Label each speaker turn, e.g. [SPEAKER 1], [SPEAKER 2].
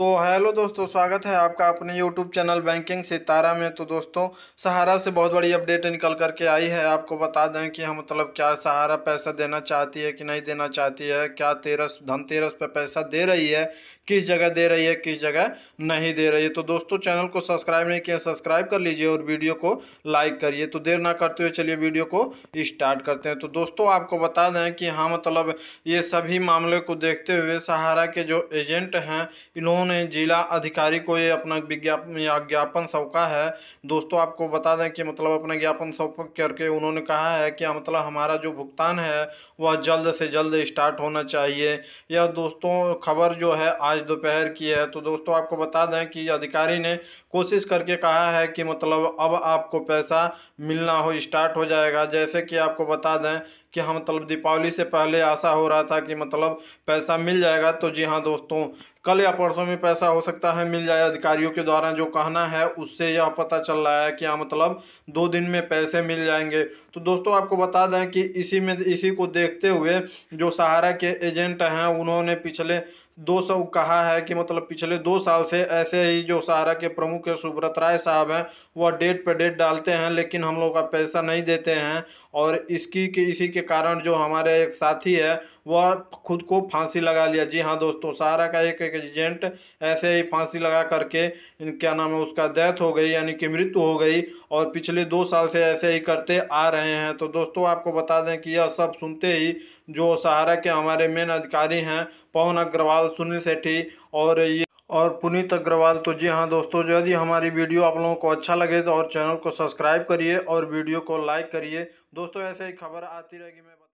[SPEAKER 1] तो हेलो दोस्तों स्वागत है आपका अपने यूट्यूब चैनल बैंकिंग सितारा में तो दोस्तों सहारा से बहुत बड़ी अपडेट निकल करके आई है आपको बता दें कि हम मतलब क्या सहारा पैसा देना चाहती है कि नहीं देना चाहती है क्या तेरस धनतेरस पे पैसा दे रही है किस जगह दे रही है किस जगह नहीं दे रही है तो दोस्तों चैनल को सब्सक्राइब नहीं किया सब्सक्राइब कर लीजिए और वीडियो को लाइक करिए तो देर ना करते हुए चलिए वीडियो को स्टार्ट करते हैं तो दोस्तों आपको बता दें कि हाँ मतलब ये सभी मामले को देखते हुए सहारा के जो एजेंट हैं इन्होंने जिला अधिकारी को ये अपना विज्ञापन या ज्ञापन सौंपा है दोस्तों आपको बता दें कि मतलब अपना ज्ञापन सौंप करके उन्होंने कहा है कि मतलब हमारा जो भुगतान है वह जल्द से जल्द स्टार्ट होना चाहिए या दोस्तों खबर जो है आज आज दोपहर की है तो दोस्तों आपको बता दें कि अधिकारी ने कोशिश करके कहा है कि मतलब अब आपको पैसा मिलना हो स्टार्ट हो जाएगा जैसे कि आपको बता दें कि हम मतलब दीपावली से पहले आशा हो रहा था कि मतलब पैसा मिल जाएगा तो जी हाँ दोस्तों कल या परसों में पैसा हो सकता है मिल जाए अधिकारियों के द्वारा जो कहना है उससे यह पता चल रहा है कि हाँ मतलब दो दिन में पैसे मिल जाएंगे तो दोस्तों आपको बता दें कि इसी में इसी को देखते हुए जो सहारा के एजेंट हैं उन्होंने पिछले दो सौ कहा है कि मतलब पिछले दो साल से ऐसे ही जो सहारा के प्रमुख है सुब्रत राय साहब हैं वह डेट पर डेट डालते हैं लेकिन हम लोग का पैसा नहीं देते हैं और इसकी के इसी के कारण जो हमारे एक साथी है वह खुद को फांसी लगा लिया जी हाँ दोस्तों सारा का एक एक एजेंट ऐसे ही फांसी लगा करके क्या नाम है उसका डेथ हो गई यानी कि मृत्यु हो गई और पिछले दो साल से ऐसे ही करते आ रहे हैं तो दोस्तों आपको बता दें कि यह सब सुनते ही जो सहारा के हमारे मेन अधिकारी हैं पवन अग्रवाल सुनील सेठी और ये और पुनीत अग्रवाल तो जी हाँ दोस्तों यदि हमारी वीडियो आप लोगों को अच्छा लगे तो और चैनल को सब्सक्राइब करिए और वीडियो को लाइक करिए दोस्तों ऐसे ही खबर आती रहेगी मैं